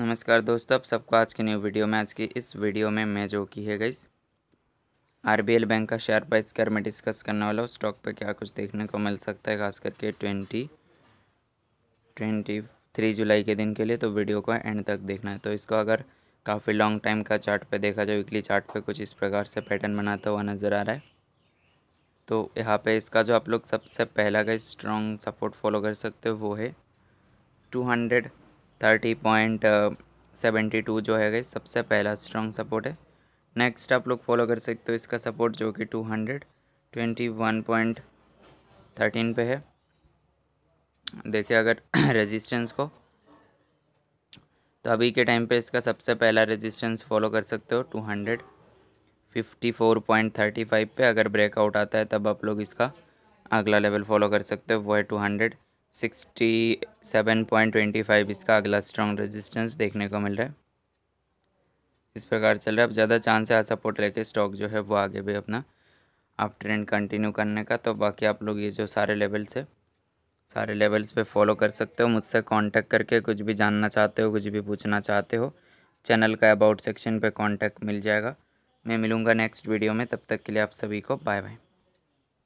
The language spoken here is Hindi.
नमस्कार दोस्तों आप सबको आज की न्यू वीडियो में आज की इस वीडियो में मैं जो की है गई आरबीएल बैंक का शेयर प्राइस कर मैं डिस्कस करने वाला हूँ स्टॉक पर क्या कुछ देखने को मिल सकता है खास करके ट्वेंटी ट्वेंटी थ्री जुलाई के दिन के लिए तो वीडियो को एंड तक देखना है तो इसको अगर काफ़ी लॉन्ग टाइम का चार्ट पे देखा जाए वीकली चार्ट पे कुछ इस प्रकार से पैटर्न बनाता हुआ नज़र आ रहा है तो यहाँ पे इसका जो आप लोग सबसे पहला का स्ट्रॉन्ग सपोर्ट फॉलो कर सकते हो वो है two hundred thirty point seventy two जो है गई सबसे पहला स्ट्रॉन्ग सपोर्ट है नेक्स्ट आप लोग फॉलो कर सकते हो इसका सपोर्ट जो कि two hundred twenty one point thirteen पे है देखिए अगर रेजिस्टेंस को तो अभी के टाइम पे इसका सबसे पहला रेजिस्टेंस फॉलो कर सकते हो two hundred fifty four point thirty five पे अगर ब्रेकआउट आता है तब आप लोग इसका अगला लेवल फॉलो कर सकते हो वो है two hundred sixty seven point twenty five इसका अगला स्ट्रॉन्ग रेजिस्टेंस देखने को मिल रहा है इस प्रकार चल रहा है अब ज़्यादा चांस है सपोर्ट लेके स्टॉक जो है वो आगे भी अपना आप ट्रेंड कंटिन्यू करने का तो बाकी आप लोग ये जो सारे लेवल्स है सारे लेवल्स पे फॉलो कर सकते हो मुझसे कांटेक्ट करके कुछ भी जानना चाहते हो कुछ भी पूछना चाहते हो चैनल का अबाउट सेक्शन पे कांटेक्ट मिल जाएगा मैं मिलूँगा नेक्स्ट वीडियो में तब तक के लिए आप सभी को बाय बाय